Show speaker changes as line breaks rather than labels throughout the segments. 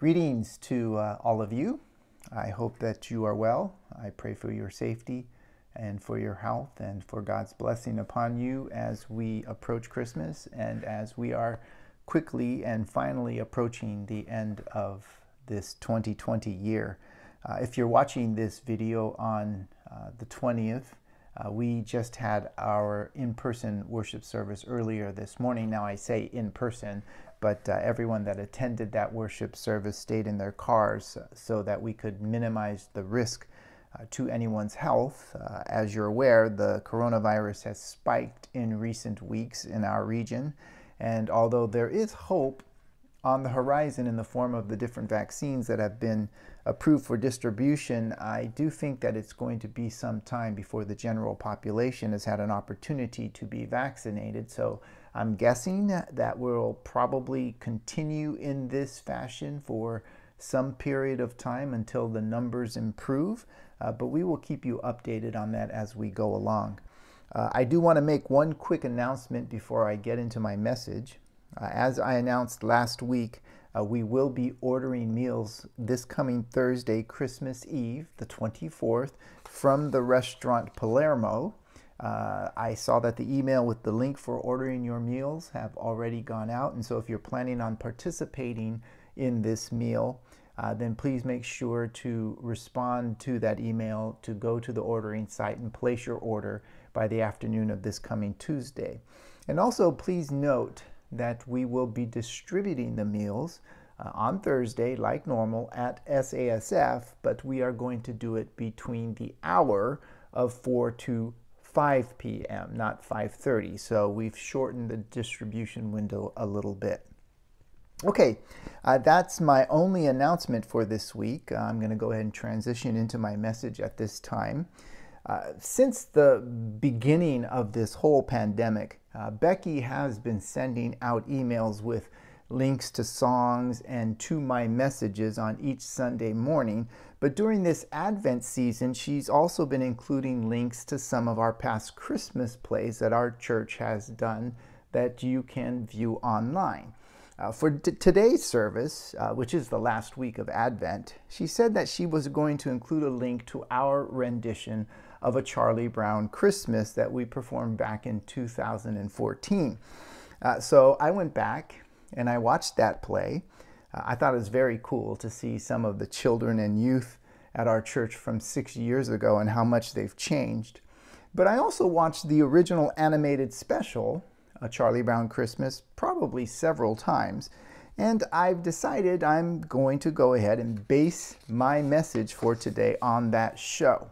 Greetings to uh, all of you. I hope that you are well. I pray for your safety and for your health and for God's blessing upon you as we approach Christmas and as we are quickly and finally approaching the end of this 2020 year. Uh, if you're watching this video on uh, the 20th, uh, we just had our in person worship service earlier this morning. Now, I say in person but uh, everyone that attended that worship service stayed in their cars uh, so that we could minimize the risk uh, to anyone's health. Uh, as you're aware, the coronavirus has spiked in recent weeks in our region, and although there is hope on the horizon in the form of the different vaccines that have been approved for distribution, I do think that it's going to be some time before the general population has had an opportunity to be vaccinated. So I'm guessing that we will probably continue in this fashion for some period of time until the numbers improve. Uh, but we will keep you updated on that as we go along. Uh, I do want to make one quick announcement before I get into my message. Uh, as I announced last week, uh, we will be ordering meals this coming Thursday, Christmas Eve, the 24th, from the restaurant Palermo. Uh, I saw that the email with the link for ordering your meals have already gone out. And so if you're planning on participating in this meal, uh, then please make sure to respond to that email to go to the ordering site and place your order by the afternoon of this coming Tuesday. And also please note that we will be distributing the meals uh, on Thursday, like normal, at SASF, but we are going to do it between the hour of 4 to 5 p.m., not 5.30. So we've shortened the distribution window a little bit. Okay, uh, that's my only announcement for this week. Uh, I'm going to go ahead and transition into my message at this time. Uh, since the beginning of this whole pandemic, uh, Becky has been sending out emails with links to songs and to my messages on each Sunday morning, but during this Advent season, she's also been including links to some of our past Christmas plays that our church has done that you can view online. Uh, for today's service, uh, which is the last week of Advent, she said that she was going to include a link to our rendition of a Charlie Brown Christmas that we performed back in 2014. Uh, so I went back and I watched that play. Uh, I thought it was very cool to see some of the children and youth at our church from six years ago and how much they've changed. But I also watched the original animated special, A Charlie Brown Christmas, probably several times. And I've decided I'm going to go ahead and base my message for today on that show.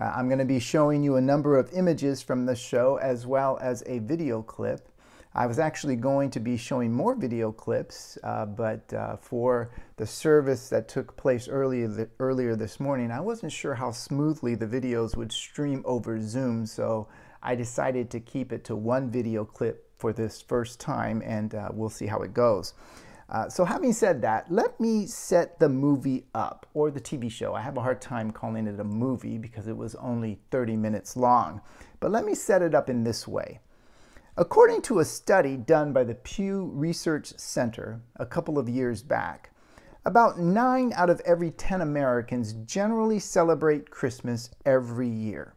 Uh, I'm going to be showing you a number of images from the show as well as a video clip. I was actually going to be showing more video clips, uh, but uh, for the service that took place earlier, th earlier this morning, I wasn't sure how smoothly the videos would stream over Zoom, so I decided to keep it to one video clip for this first time, and uh, we'll see how it goes. Uh, so having said that, let me set the movie up, or the TV show. I have a hard time calling it a movie because it was only 30 minutes long. But let me set it up in this way. According to a study done by the Pew Research Center a couple of years back, about 9 out of every 10 Americans generally celebrate Christmas every year.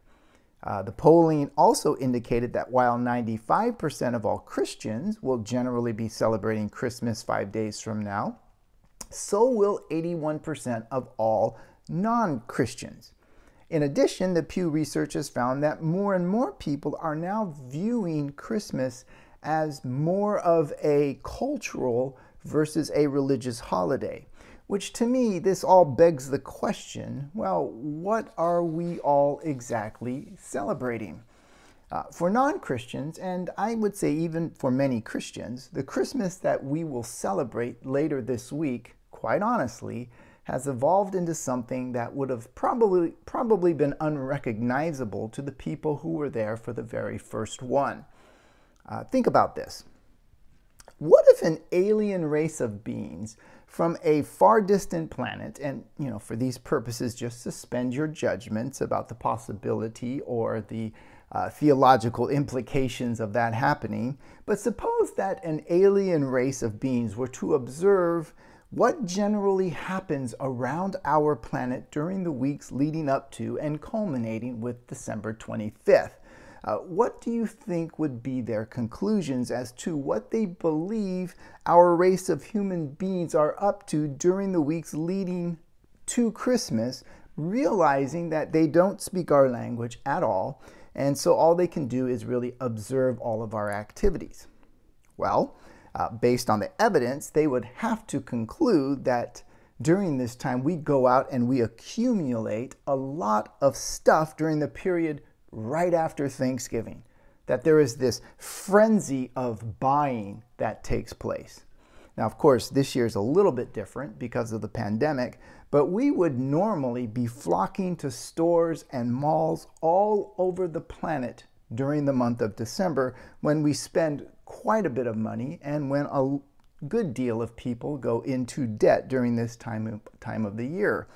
Uh, the polling also indicated that while 95% of all Christians will generally be celebrating Christmas five days from now, so will 81% of all non Christians. In addition, the Pew Research has found that more and more people are now viewing Christmas as more of a cultural versus a religious holiday. Which to me, this all begs the question well, what are we all exactly celebrating? Uh, for non Christians, and I would say even for many Christians, the Christmas that we will celebrate later this week, quite honestly, has evolved into something that would have probably, probably been unrecognizable to the people who were there for the very first one. Uh, think about this. What if an alien race of beings from a far distant planet, and you know, for these purposes, just suspend your judgments about the possibility or the uh, theological implications of that happening. But suppose that an alien race of beings were to observe what generally happens around our planet during the weeks leading up to and culminating with December 25th uh, what do you think would be their conclusions as to what they believe our race of human beings are up to during the weeks leading to Christmas, realizing that they don't speak our language at all, and so all they can do is really observe all of our activities? Well, uh, based on the evidence, they would have to conclude that during this time we go out and we accumulate a lot of stuff during the period right after Thanksgiving, that there is this frenzy of buying that takes place. Now, of course, this year is a little bit different because of the pandemic, but we would normally be flocking to stores and malls all over the planet during the month of December when we spend quite a bit of money and when a good deal of people go into debt during this time of, time of the year.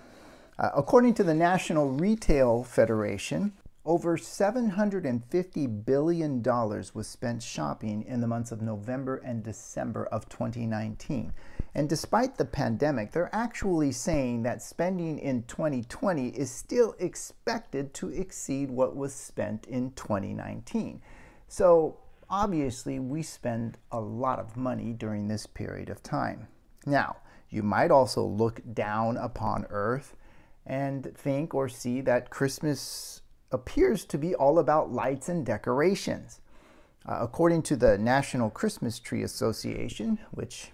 Uh, according to the National Retail Federation, over $750 billion was spent shopping in the months of November and December of 2019. And despite the pandemic, they're actually saying that spending in 2020 is still expected to exceed what was spent in 2019. So obviously, we spend a lot of money during this period of time. Now, you might also look down upon Earth and think or see that Christmas appears to be all about lights and decorations. Uh, according to the National Christmas Tree Association, which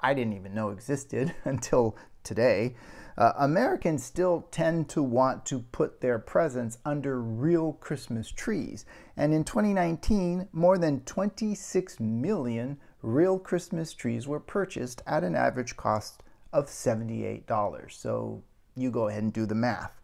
I didn't even know existed until today, uh, Americans still tend to want to put their presents under real Christmas trees. And in 2019, more than 26 million real Christmas trees were purchased at an average cost of $78. So you go ahead and do the math.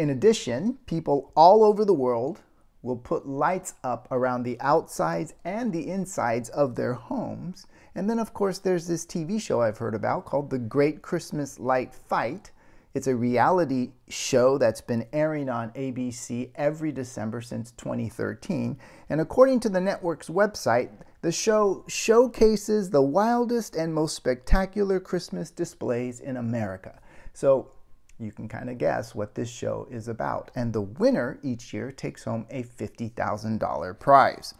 In addition, people all over the world will put lights up around the outsides and the insides of their homes. And then, of course, there's this TV show I've heard about called The Great Christmas Light Fight. It's a reality show that's been airing on ABC every December since 2013. And according to the network's website, the show showcases the wildest and most spectacular Christmas displays in America. So you can kind of guess what this show is about. And the winner each year takes home a $50,000 prize.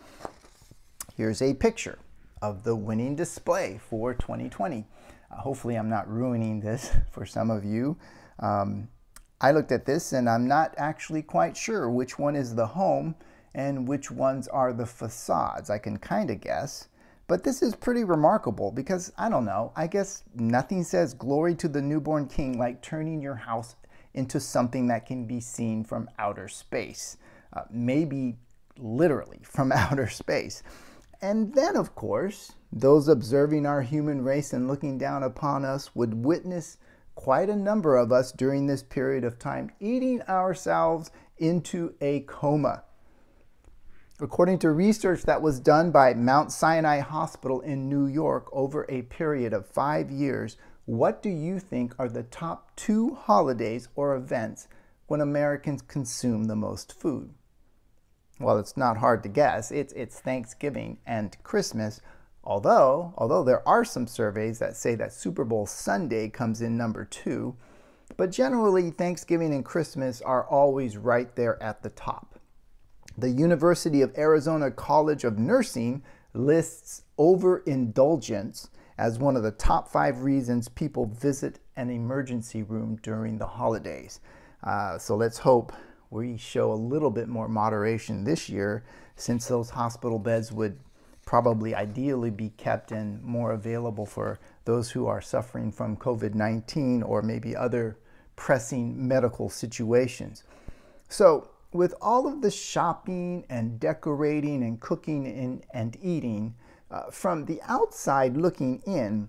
Here's a picture of the winning display for 2020. Uh, hopefully, I'm not ruining this for some of you. Um, I looked at this and I'm not actually quite sure which one is the home and which ones are the facades. I can kind of guess. But this is pretty remarkable because I don't know, I guess nothing says glory to the newborn king like turning your house into something that can be seen from outer space, uh, maybe literally from outer space. And then, of course, those observing our human race and looking down upon us would witness quite a number of us during this period of time eating ourselves into a coma according to research that was done by Mount Sinai Hospital in New York over a period of five years, what do you think are the top two holidays or events when Americans consume the most food? Well, it's not hard to guess. It's, it's Thanksgiving and Christmas, although, although there are some surveys that say that Super Bowl Sunday comes in number two, but generally Thanksgiving and Christmas are always right there at the top the University of Arizona College of Nursing lists overindulgence as one of the top five reasons people visit an emergency room during the holidays. Uh, so let's hope we show a little bit more moderation this year since those hospital beds would probably ideally be kept and more available for those who are suffering from COVID 19 or maybe other pressing medical situations. So, with all of the shopping and decorating and cooking and, and eating, uh, from the outside looking in,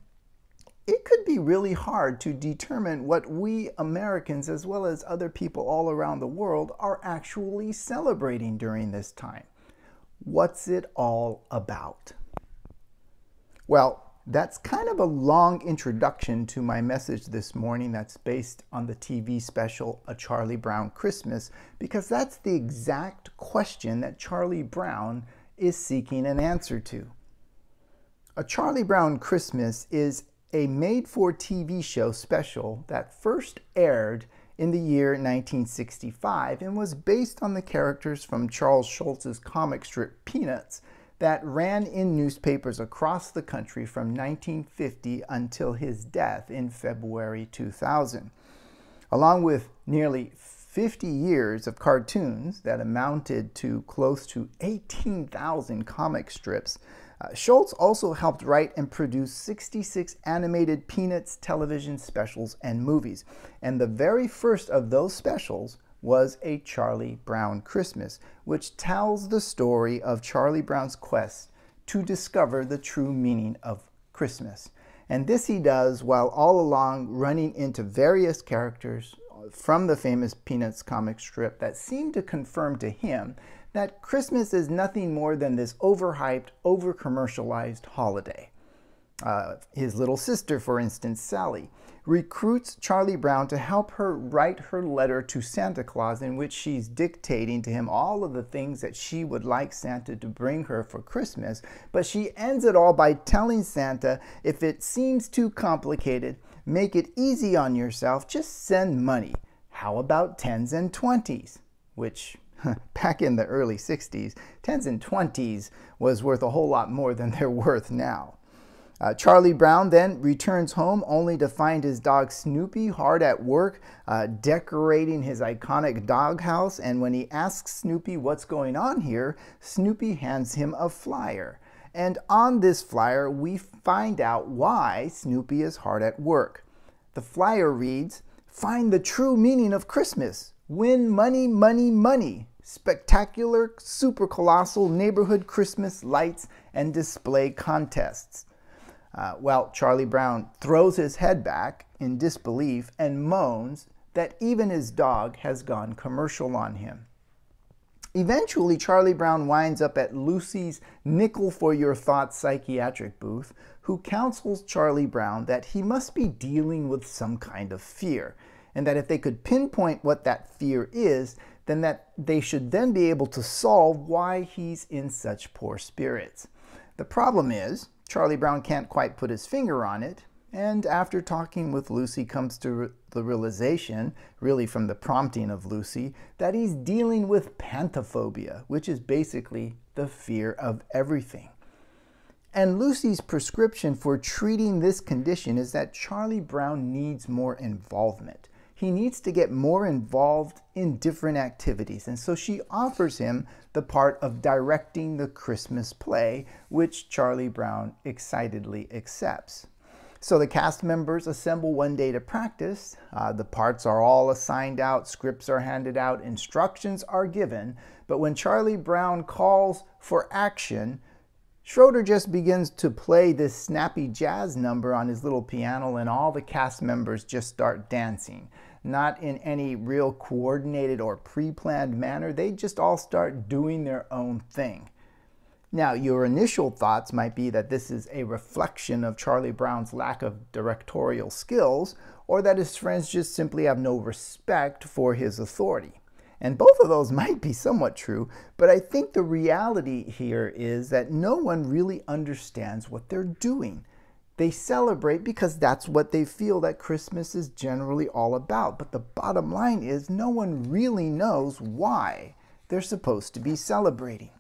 it could be really hard to determine what we Americans, as well as other people all around the world, are actually celebrating during this time. What's it all about? Well, that's kind of a long introduction to my message this morning that's based on the TV special A Charlie Brown Christmas, because that's the exact question that Charlie Brown is seeking an answer to. A Charlie Brown Christmas is a made for TV show special that first aired in the year 1965 and was based on the characters from Charles Schulz's comic strip Peanuts that ran in newspapers across the country from 1950 until his death in February 2000. Along with nearly 50 years of cartoons that amounted to close to 18,000 comic strips, uh, Schultz also helped write and produce 66 animated Peanuts television specials and movies. And the very first of those specials was A Charlie Brown Christmas, which tells the story of Charlie Brown's quest to discover the true meaning of Christmas. And this he does while all along running into various characters from the famous Peanuts comic strip that seem to confirm to him that Christmas is nothing more than this overhyped, over commercialized holiday. Uh, his little sister, for instance, Sally, recruits Charlie Brown to help her write her letter to Santa Claus, in which she's dictating to him all of the things that she would like Santa to bring her for Christmas. But she ends it all by telling Santa if it seems too complicated, make it easy on yourself, just send money. How about tens and twenties? Which back in the early 60s, tens and twenties was worth a whole lot more than they're worth now. Uh, Charlie Brown then returns home only to find his dog Snoopy hard at work uh, decorating his iconic doghouse. And when he asks Snoopy what's going on here, Snoopy hands him a flyer. And on this flyer, we find out why Snoopy is hard at work. The flyer reads, Find the true meaning of Christmas. Win money, money, money spectacular, super colossal neighborhood Christmas lights and display contests. Uh, well, Charlie Brown throws his head back in disbelief and moans that even his dog has gone commercial on him. Eventually, Charlie Brown winds up at Lucy's Nickel for Your Thoughts psychiatric booth, who counsels Charlie Brown that he must be dealing with some kind of fear, and that if they could pinpoint what that fear is, then that they should then be able to solve why he's in such poor spirits. The problem is, Charlie Brown can't quite put his finger on it, and after talking with Lucy comes to the realization, really from the prompting of Lucy, that he's dealing with pantophobia, which is basically the fear of everything. And Lucy's prescription for treating this condition is that Charlie Brown needs more involvement he needs to get more involved in different activities. And so she offers him the part of directing the Christmas play, which Charlie Brown excitedly accepts. So the cast members assemble one day to practice. Uh, the parts are all assigned out, scripts are handed out, instructions are given. But when Charlie Brown calls for action, Schroeder just begins to play this snappy jazz number on his little piano, and all the cast members just start dancing not in any real coordinated or pre-planned manner. They just all start doing their own thing. Now, your initial thoughts might be that this is a reflection of Charlie Brown's lack of directorial skills, or that his friends just simply have no respect for his authority. And both of those might be somewhat true, but I think the reality here is that no one really understands what they're doing. They celebrate because that's what they feel that Christmas is generally all about. But the bottom line is, no one really knows why they're supposed to be celebrating.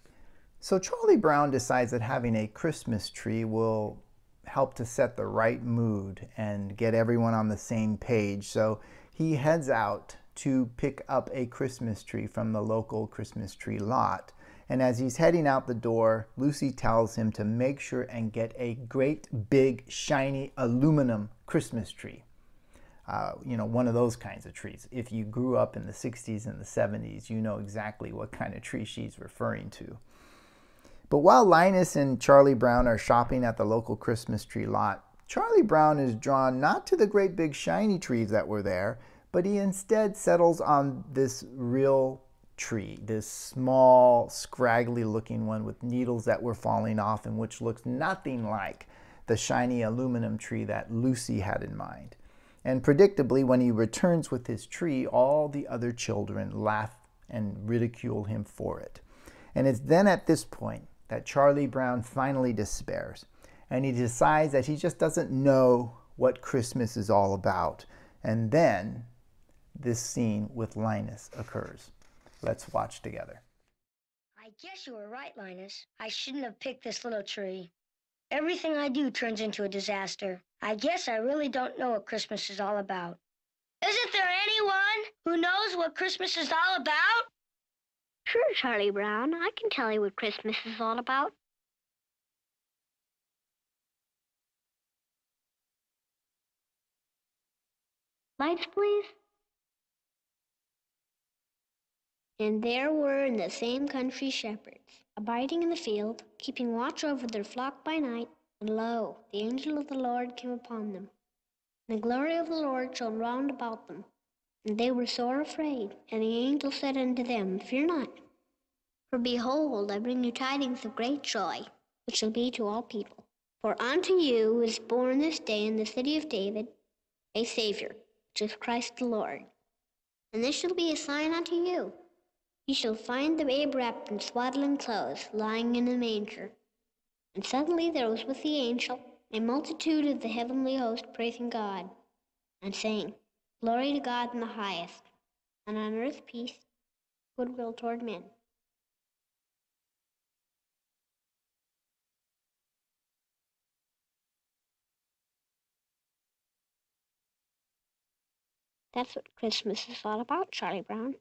So Charlie Brown decides that having a Christmas tree will help to set the right mood and get everyone on the same page. So he heads out to pick up a Christmas tree from the local Christmas tree lot and as he's heading out the door, Lucy tells him to make sure and get a great big shiny aluminum Christmas tree. Uh, you know, one of those kinds of trees. If you grew up in the 60s and the 70s, you know exactly what kind of tree she's referring to. But while Linus and Charlie Brown are shopping at the local Christmas tree lot, Charlie Brown is drawn not to the great big shiny trees that were there, but he instead settles on this real tree, this small, scraggly looking one with needles that were falling off and which looks nothing like the shiny aluminum tree that Lucy had in mind. And predictably, when he returns with his tree, all the other children laugh and ridicule him for it. And it's then at this point that Charlie Brown finally despairs and he decides that he just doesn't know what Christmas is all about. And then this scene with Linus occurs. Let's watch together. I guess you were right, Linus. I shouldn't have picked this little tree. Everything I do turns into a disaster. I guess I really don't know what Christmas is all about. Isn't there anyone who knows what Christmas is all about? Sure, Charlie Brown. I can tell you what Christmas is all about. Lights, please. And there were in the same country shepherds, abiding in the field, keeping watch over their flock by night. And lo, the angel of the Lord came upon them. And the glory of the Lord shone round about them. And they were sore afraid. And the angel said unto them, Fear not. For behold, I bring you tidings of great joy, which shall be to all people. For unto you is born this day in the city of David a Savior, which is Christ the Lord. And this shall be a sign unto you. He shall find the babe wrapped in swaddling clothes, lying in a manger. And suddenly there was with the angel a multitude of the heavenly host praising God, and saying, Glory to God in the highest, and on earth peace, goodwill toward men. That's what Christmas is all about, Charlie Brown.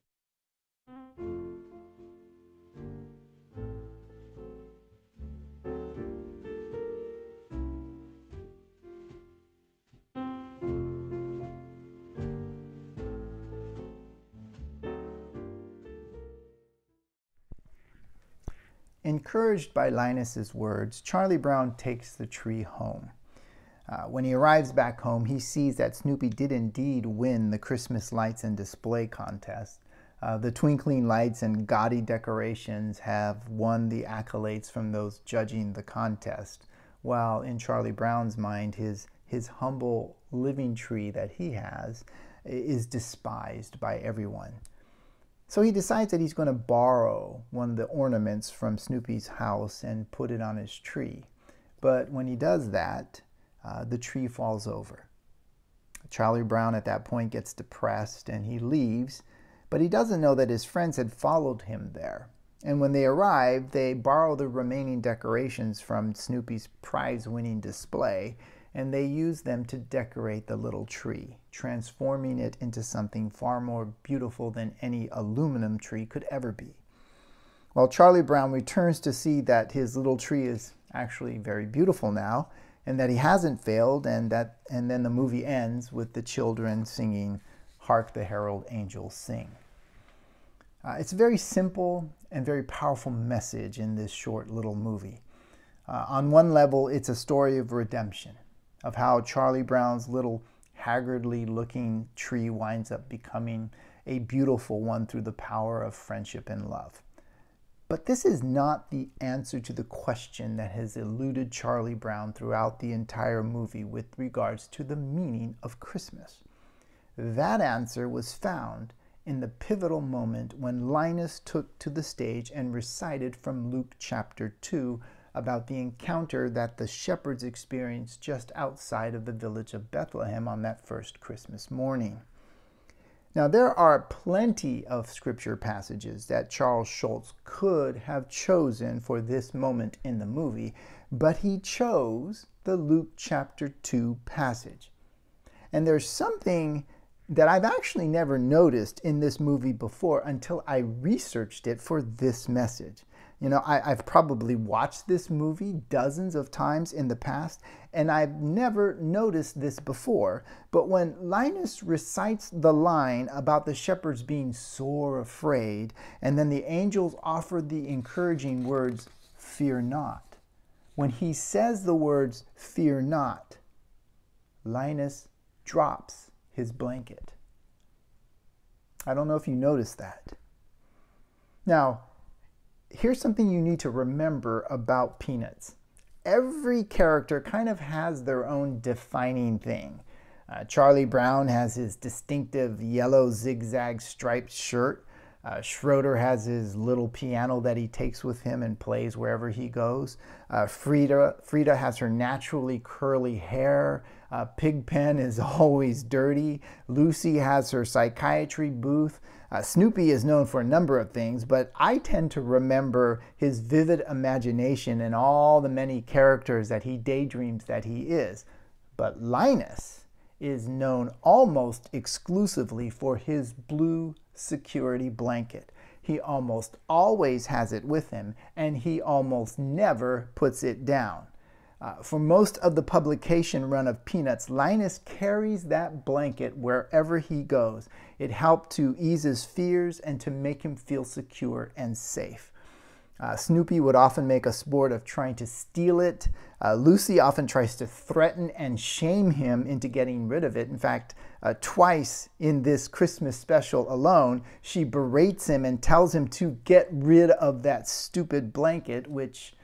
Encouraged by Linus's words, Charlie Brown takes the tree home. Uh, when he arrives back home, he sees that Snoopy did indeed win the Christmas lights and display contest. Uh, the twinkling lights and gaudy decorations have won the accolades from those judging the contest, while in Charlie Brown's mind, his, his humble living tree that he has is despised by everyone. So he decides that he's going to borrow one of the ornaments from Snoopy's house and put it on his tree. But when he does that, uh, the tree falls over. Charlie Brown at that point gets depressed and he leaves but he doesn't know that his friends had followed him there. And when they arrive, they borrow the remaining decorations from Snoopy's prize winning display and they use them to decorate the little tree, transforming it into something far more beautiful than any aluminum tree could ever be. While Charlie Brown returns to see that his little tree is actually very beautiful now and that he hasn't failed and that and then the movie ends with the children singing Hark the Herald Angels Sing. Uh, it's a very simple and very powerful message in this short little movie. Uh, on one level, it's a story of redemption, of how Charlie Brown's little haggardly looking tree winds up becoming a beautiful one through the power of friendship and love. But this is not the answer to the question that has eluded Charlie Brown throughout the entire movie with regards to the meaning of Christmas. That answer was found in the pivotal moment when Linus took to the stage and recited from Luke chapter 2 about the encounter that the shepherds experienced just outside of the village of Bethlehem on that first Christmas morning. Now, there are plenty of scripture passages that Charles Schultz could have chosen for this moment in the movie, but he chose the Luke chapter 2 passage. And there's something that I've actually never noticed in this movie before until I researched it for this message. You know, I, have probably watched this movie dozens of times in the past, and I've never noticed this before. But when Linus recites the line about the shepherds being sore afraid, and then the angels offer the encouraging words, fear not, when he says the words, fear not, Linus drops his blanket. I don't know if you noticed that. Now, here's something you need to remember about Peanuts. Every character kind of has their own defining thing. Uh, Charlie Brown has his distinctive yellow zigzag striped shirt. Uh, Schroeder has his little piano that he takes with him and plays wherever he goes. Uh, Frida, Frida has her naturally curly hair. Uh, Pigpen is always dirty. Lucy has her psychiatry booth. Uh, Snoopy is known for a number of things, but I tend to remember his vivid imagination and all the many characters that he daydreams that he is. But Linus is known almost exclusively for his blue security blanket. He almost always has it with him, and he almost never puts it down. Uh, for most of the publication run of Peanuts, Linus carries that blanket wherever he goes. It helped to ease his fears and to make him feel secure and safe. Uh, Snoopy would often make a sport of trying to steal it. Uh, Lucy often tries to threaten and shame him into getting rid of it. In fact, uh, twice in this Christmas special alone, she berates him and tells him to get rid of that stupid blanket, which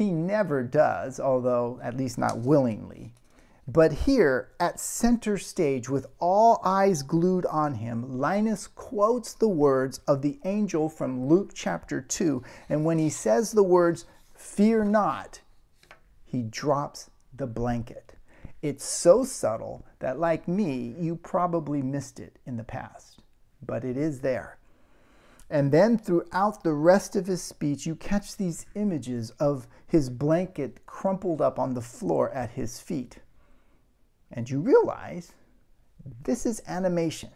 he never does, although at least not willingly. But here, at center stage, with all eyes glued on him, Linus quotes the words of the angel from Luke chapter 2. And when he says the words, fear not, he drops the blanket. It's so subtle that, like me, you probably missed it in the past, but it is there. And then throughout the rest of his speech, you catch these images of his blanket crumpled up on the floor at his feet. And you realize this is animation.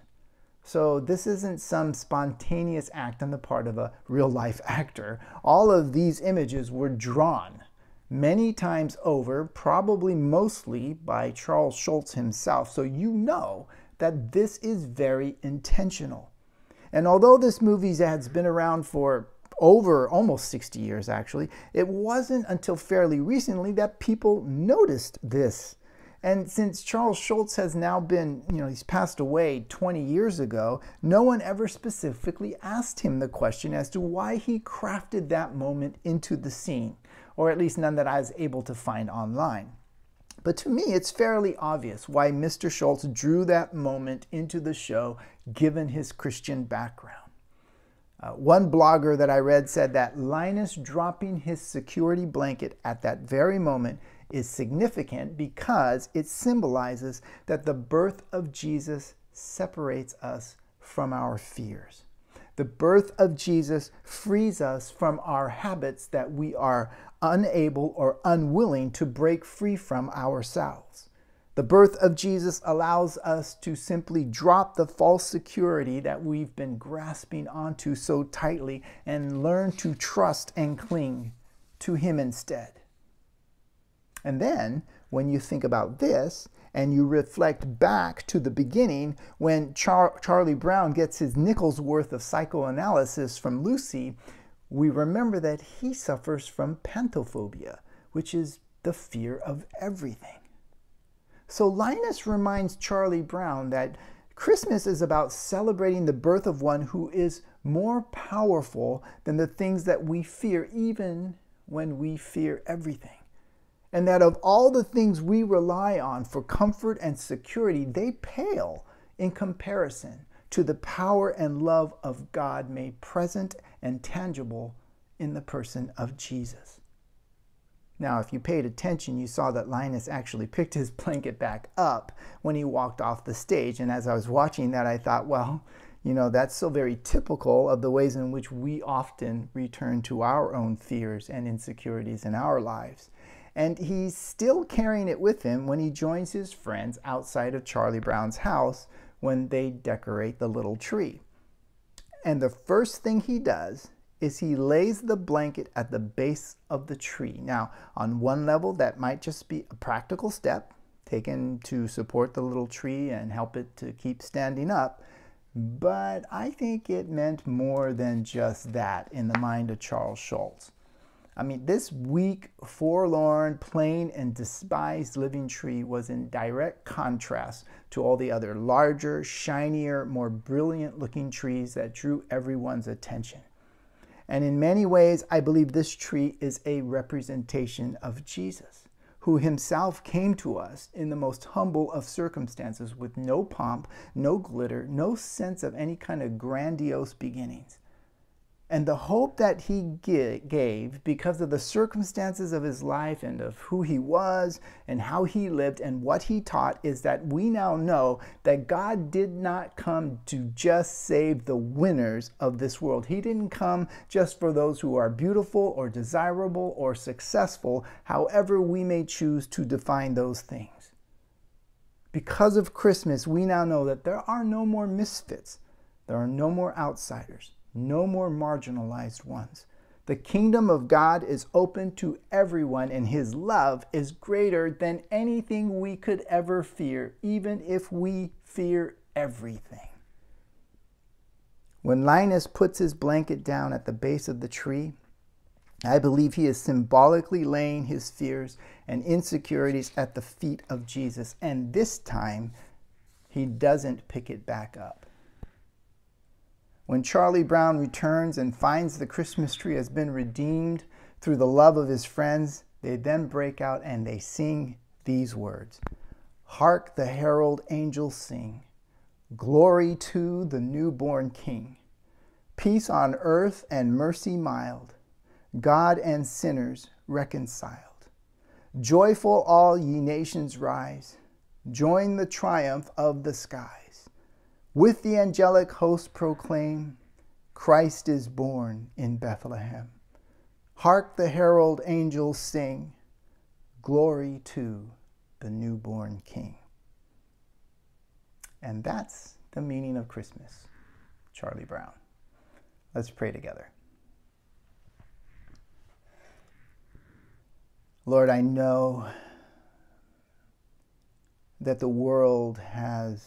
So this isn't some spontaneous act on the part of a real life actor. All of these images were drawn many times over, probably mostly by Charles Schultz himself. So you know that this is very intentional. And although this movie's has been around for over almost 60 years actually, it wasn't until fairly recently that people noticed this. And since Charles Schultz has now been, you know, he's passed away 20 years ago, no one ever specifically asked him the question as to why he crafted that moment into the scene, or at least none that I was able to find online. But to me, it's fairly obvious why Mr. Schultz drew that moment into the show given his Christian background. Uh, one blogger that I read said that Linus dropping his security blanket at that very moment is significant because it symbolizes that the birth of Jesus separates us from our fears. The birth of Jesus frees us from our habits that we are unable or unwilling to break free from ourselves. The birth of Jesus allows us to simply drop the false security that we've been grasping onto so tightly and learn to trust and cling to Him instead. And then, when you think about this and you reflect back to the beginning when Char Charlie Brown gets his nickel's worth of psychoanalysis from Lucy, we remember that he suffers from pantophobia, which is the fear of everything. So Linus reminds Charlie Brown that Christmas is about celebrating the birth of one who is more powerful than the things that we fear, even when we fear everything. And that of all the things we rely on for comfort and security, they pale in comparison to the power and love of God made present and tangible in the person of Jesus. Now, if you paid attention, you saw that Linus actually picked his blanket back up when he walked off the stage. And as I was watching that, I thought, well, you know, that's so very typical of the ways in which we often return to our own fears and insecurities in our lives. And he's still carrying it with him when he joins his friends outside of Charlie Brown's house when they decorate the little tree. And the first thing he does is he lays the blanket at the base of the tree. Now, on one level, that might just be a practical step taken to support the little tree and help it to keep standing up. But I think it meant more than just that in the mind of Charles Schultz. I mean, this weak, forlorn, plain, and despised living tree was in direct contrast to all the other larger, shinier, more brilliant looking trees that drew everyone's attention. And in many ways, I believe this tree is a representation of Jesus, who himself came to us in the most humble of circumstances with no pomp, no glitter, no sense of any kind of grandiose beginnings. And the hope that he gave because of the circumstances of his life and of who he was and how he lived and what he taught is that we now know that God did not come to just save the winners of this world. He didn't come just for those who are beautiful or desirable or successful, however, we may choose to define those things. Because of Christmas, we now know that there are no more misfits, there are no more outsiders no more marginalized ones. The kingdom of God is open to everyone, and his love is greater than anything we could ever fear, even if we fear everything. When Linus puts his blanket down at the base of the tree, I believe he is symbolically laying his fears and insecurities at the feet of Jesus. And this time, he doesn't pick it back up. When Charlie Brown returns and finds the Christmas tree has been redeemed through the love of his friends, they then break out and they sing these words Hark the herald angels sing, Glory to the newborn King. Peace on earth and mercy mild, God and sinners reconciled. Joyful all ye nations rise, join the triumph of the skies with the angelic host proclaim, Christ is born in Bethlehem. Hark the herald angels sing, Glory to the newborn King. And that's the meaning of Christmas, Charlie Brown. Let's pray together. Lord, I know that the world has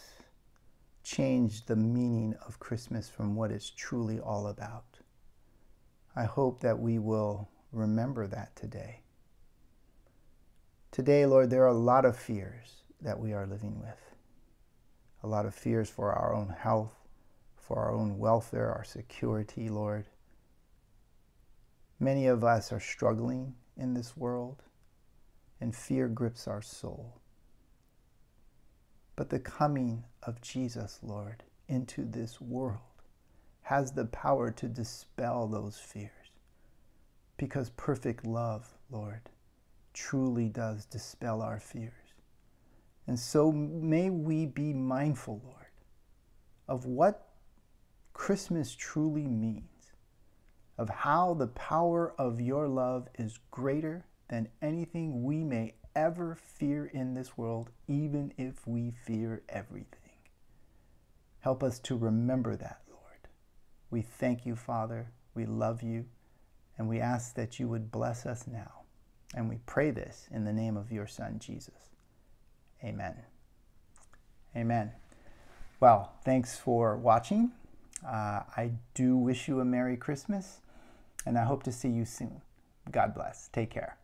change the meaning of Christmas from what it's truly all about. I hope that we will remember that today. Today, Lord, there are a lot of fears that we are living with. A lot of fears for our own health, for our own welfare, our security, Lord. Many of us are struggling in this world, and fear grips our soul. But the coming of Jesus, Lord, into this world has the power to dispel those fears. Because perfect love, Lord, truly does dispel our fears. And so may we be mindful, Lord, of what Christmas truly means, of how the power of your love is greater than anything we may ever fear in this world, even if we fear everything. Help us to remember that, Lord. We thank you, Father. We love you. And we ask that you would bless us now. And we pray this in the name of your Son, Jesus. Amen. Amen. Well, thanks for watching. Uh, I do wish you a Merry Christmas, and I hope to see you soon. God bless. Take care.